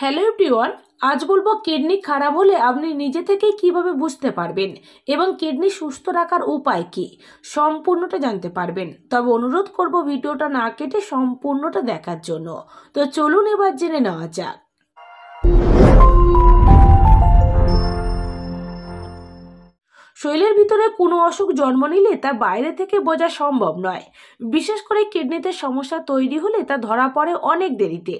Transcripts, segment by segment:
hello everyone আজ বলবো kidney খারাপ হলে আপনি নিজে থেকে কিভাবে বুঝতে পারবেন এবং কিডনি সুস্থ রাখার উপায় কি সম্পূর্ণটা জানতে পারবেন তবে অনুরোধ করব ভিডিওটা না কেটে সম্পূর্ণটা দেখার জন্য তো চলুন এবার জেনে নেওয়া যাক শরীরের ভিতরে কোনো অসুখ জন্ম নিলে তা বাইরে থেকে বোঝা সম্ভব নয় বিশেষ করে কিডনিতে সমস্যা তৈরি হলে তা ধরা পড়ে অনেক দেরিতে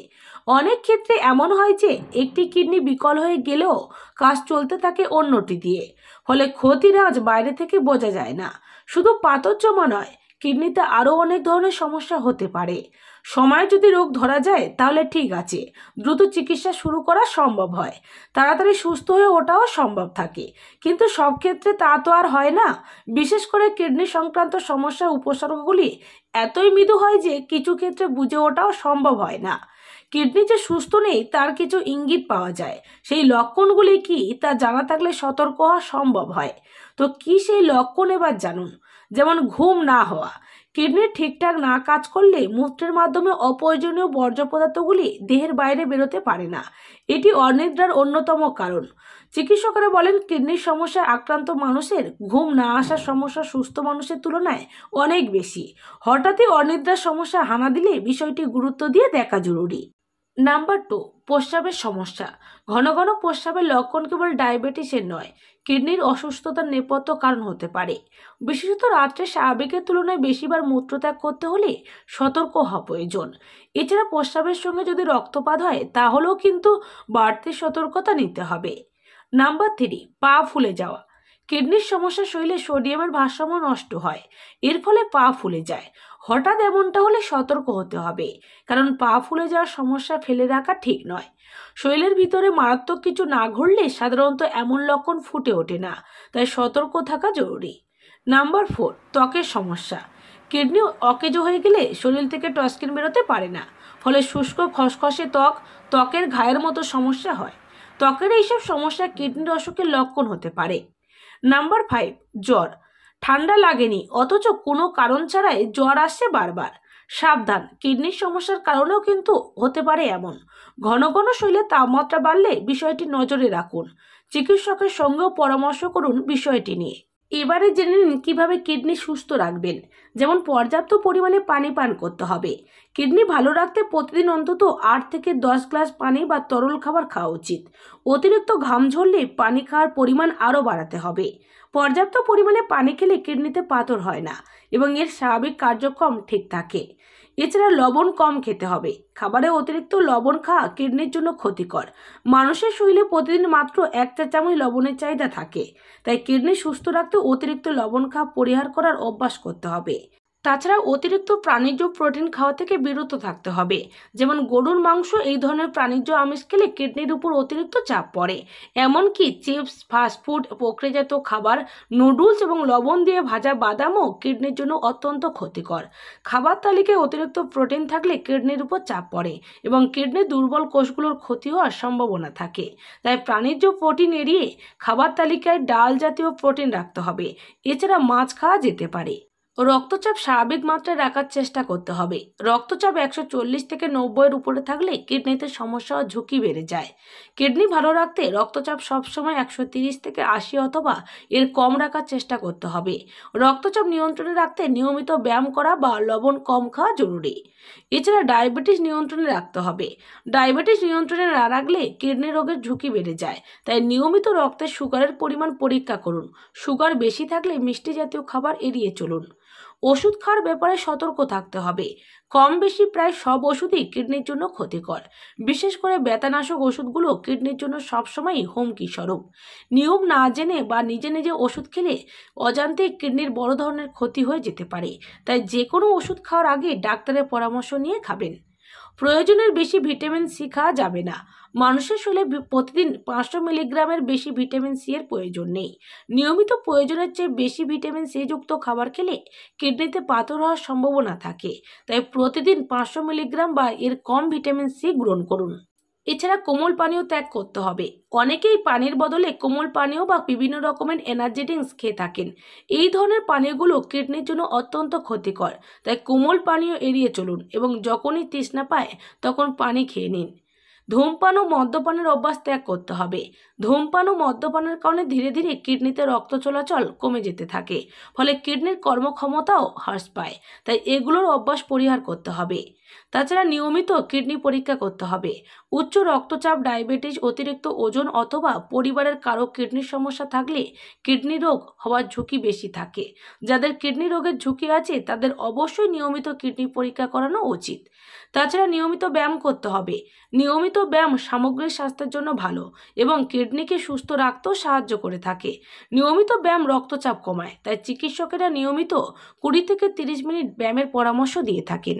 অনেক ক্ষেত্রে এমন হয় যে একটি কিডনি বিকল হয়ে গেলেও কাজ চলতে থাকে অন্যটি দিয়ে ফলে ক্ষতির আজ বাইরে থেকে বোঝা যায় না শুধু পাতর জমা নয় কিডনিতে আরও অনেক ধরনের সমস্যা হতে পারে সময় যদি রোগ ধরা যায় তাহলে ঠিক আছে দ্রুত চিকিৎসা শুরু করা সম্ভব হয় তাড়াতাড়ি সুস্থ হয়ে ওটাও সম্ভব থাকে কিন্তু সব ক্ষেত্রে তা তো আর হয় না বিশেষ করে কিডনি সংক্রান্ত সমস্যার উপসর্গগুলি এতই মৃদু হয় যে কিছু ক্ষেত্রে বুঝে ওটাও সম্ভব হয় না কিডনি যে সুস্থ নেই তার কিছু ইঙ্গিত পাওয়া যায় সেই লক্ষণগুলি কি তা জানা থাকলে সতর্ক হওয়া সম্ভব হয় তো কি সেই লক্ষণ এবার জানুন যেমন ঘুম না হওয়া কিডনি ঠিকঠাক না কাজ করলে মূত্রের মাধ্যমে অপ্রয়োজনীয় বর্জ্য পদার্থগুলি দেহের বাইরে বেরোতে পারে না এটি অনিদ্রার অন্যতম কারণ চিকিৎসকরা বলেন কিডনির সমস্যায় আক্রান্ত মানুষের ঘুম না আসার সমস্যা সুস্থ মানুষের তুলনায় অনেক বেশি হঠাৎই অনিদ্রার সমস্যা হানা দিলে বিষয়টি গুরুত্ব দিয়ে দেখা জরুরি নাম্বার টু প্রস্রাবের সমস্যা ঘন ঘন প্রস্রাবের লক্ষণ কেবল ডায়াবেটিসের নয় কিডনির অসুস্থতার নেপথ্য কারণ হতে পারে বিশেষত রাত্রে স্বাভাবিকের তুলনায় বেশিবার মূত্রত্যাগ করতে হলে সতর্ক হওয়া প্রয়োজন এছাড়া প্রস্রাবের সঙ্গে যদি রক্তপাত হয় তাহলেও কিন্তু বাড়তি সতর্কতা নিতে হবে নাম্বার থ্রি পা ফুলে যাওয়া কিডনির সমস্যা শরীরে সোডিয়ামের ভারসাম্য নষ্ট হয় এর ফলে পা ফুলে যায় হঠাৎ এমনটা হলে সতর্ক হতে হবে কারণ পা ফুলে যাওয়ার সমস্যা ফেলে রাখা ঠিক নয় শরীরের ভিতরে মারাত্মক কিছু না ঘটলে সাধারণত এমন লক্ষণ ফুটে ওঠে না তাই সতর্ক থাকা জরুরি নাম্বার ফোর ত্বকের সমস্যা কিডনি অকেজো হয়ে গেলে শরীর থেকে টসকিন বেরোতে পারে না ফলে শুষ্ক খসখসে ত্বক ত্বকের ঘায়ের মতো সমস্যা হয় ত্বকের এইসব সমস্যা কিডনির অসুখের লক্ষণ হতে পারে নাম্বার ফাইভ জ্বর ঠান্ডা লাগেনি অথচ কোনো কারণ ছাড়াই জ্বর আসছে বারবার সাবধান কিডনির সমস্যার কারণেও কিন্তু হতে পারে এমন ঘন ঘন শৈলে তাপমাত্রা বাড়লে বিষয়টি নজরে রাখুন চিকিৎসকের সঙ্গেও পরামর্শ করুন বিষয়টি নিয়ে এবারে জেনে নিন কীভাবে কিডনি সুস্থ রাখবেন যেমন পর্যাপ্ত পরিমাণে পানি পান করতে হবে কিডনি ভালো রাখতে প্রতিদিন অন্তত আট থেকে দশ গ্লাস পানি বা তরল খাবার খাওয়া উচিত অতিরিক্ত ঘাম ঝরলে পানি খাওয়ার পরিমাণ আরও বাড়াতে হবে পর্যাপ্ত পরিমাণে পানি খেলে কিডনিতে পাথর হয় না এবং এর স্বাভাবিক কার্যক্রম ঠিক থাকে এছাড়া লবণ কম খেতে হবে খাবারে অতিরিক্ত লবণ খাওয়া কিডনির জন্য ক্ষতিকর মানুষের শরীরে প্রতিদিন মাত্র এক চার চামচ লবণের চাহিদা থাকে তাই কিডনি সুস্থ রাখতে অতিরিক্ত লবণ খাওয়া পরিহার করার অভ্যাস করতে হবে তাছাড়া অতিরিক্ত প্রাণীজ প্রোটিন খাওয়া থেকে বিরত থাকতে হবে যেমন গরুর মাংস এই ধরনের প্রাণীজ আমিষ খেলে কিডনির উপর অতিরিক্ত চাপ পড়ে এমনকি চিপস ফাস্টফুড প্রক্রিয়াজাত খাবার নুডলস এবং লবণ দিয়ে ভাজা বাদামও কিডনির জন্য অত্যন্ত ক্ষতিকর খাবার তালিকায় অতিরিক্ত প্রোটিন থাকলে কিডনির উপর চাপ পড়ে এবং কিডনির দুর্বল কোষগুলোর ক্ষতি হওয়ার সম্ভাবনা থাকে তাই প্রাণীজ প্রোটিন এড়িয়ে খাবার তালিকায় ডাল জাতীয় প্রোটিন রাখতে হবে এছাড়া মাছ খাওয়া যেতে পারে রক্তচাপ স্বাভাবিক মাত্রায় রাখার চেষ্টা করতে হবে রক্তচাপ একশো চল্লিশ থেকে নব্বইয়ের উপরে থাকলে কিডনিতে সমস্যা ঝুঁকি বেড়ে যায় কিডনি ভালো রাখতে রক্তচাপ সবসময় একশো তিরিশ থেকে আশি অথবা এর কম রাখার চেষ্টা করতে হবে রক্তচাপ নিয়ন্ত্রণে রাখতে নিয়মিত ব্যায়াম করা বা লবণ কম খাওয়া জরুরি এছাড়া ডায়াবেটিস নিয়ন্ত্রণে রাখতে হবে ডায়াবেটিস নিয়ন্ত্রণে না রাখলে কিডনি রোগের ঝুঁকি বেড়ে যায় তাই নিয়মিত রক্তের সুগারের পরিমাণ পরীক্ষা করুন সুগার বেশি থাকলে মিষ্টি জাতীয় খাবার এড়িয়ে চলুন ওষুধ খাওয়ার ব্যাপারে সতর্ক থাকতে হবে কম বেশি প্রায় সব ওষুধই কিডনির জন্য ক্ষতিকর বিশেষ করে ব্যথানাশক ওষুধগুলো কিডনির জন্য সবসময়ই হুমকি স্বরূপ নিয়ম না জেনে বা নিজে নিজে ওষুধ খেলে অজান্তে কিডনির বড় ধরনের ক্ষতি হয়ে যেতে পারে তাই যে কোনো ওষুধ খাওয়ার আগে ডাক্তারের পরামর্শ নিয়ে খাবেন প্রয়োজনের বেশি ভিটামিন সি খাওয়া যাবে না মানুষের শরীরে প্রতিদিন পাঁচশো মিলিগ্রামের বেশি ভিটামিন সি এর প্রয়োজন নেই নিয়মিত প্রয়োজনের চেয়ে বেশি ভিটামিন সি যুক্ত খাবার খেলে কিডনিতে পাথর হওয়ার সম্ভাবনা থাকে তাই প্রতিদিন পাঁচশো মিলিগ্রাম বা এর কম ভিটামিন সি গ্রহণ করুন এছাড়া কোমল পানীয় ত্যাগ করতে হবে অনেকেই পানির বদলে কোমল পানীয় বা বিভিন্ন রকমের এনার্জি ড্রিঙ্কস খেয়ে থাকেন এই ধরনের পানীয়গুলো কিডনির জন্য অত্যন্ত ক্ষতিকর তাই কোমল পানীয় এড়িয়ে চলুন এবং যখনই তৃষ্ণা পায় তখন পানি খেয়ে নিন ধূমপান ও মদ্যপানের অভ্যাস ত্যাগ করতে হবে ধূমপান ও মদ্যপানের কারণে ধীরে ধীরে কিডনিতে রক্ত চলাচল কমে যেতে থাকে ফলে কিডনির কর্মক্ষমতাও হ্রাস পায় তাই এগুলোর অভ্যাস পরিহার করতে হবে তাছাড়া নিয়মিত কিডনি পরীক্ষা করতে হবে উচ্চ রক্তচাপ ডায়াবেটিস অতিরিক্ত ওজন অথবা পরিবারের কারো কিডনির সমস্যা থাকলে কিডনি রোগ হওয়ার ঝুঁকি বেশি থাকে যাদের কিডনি রোগের ঝুঁকি আছে তাদের অবশ্যই নিয়মিত কিডনি পরীক্ষা করানো উচিত তাছাড়া নিয়মিত ব্যায়াম করতে হবে নিয়মিত ব্যায়াম সামগ্রিক স্বাস্থ্যের জন্য ভালো এবং কিডনিকে সুস্থ রাখতেও সাহায্য করে থাকে নিয়মিত ব্যায়াম রক্তচাপ কমায় তাই চিকিৎসকেরা নিয়মিত কুড়ি থেকে তিরিশ মিনিট ব্যায়ামের পরামর্শ দিয়ে থাকেন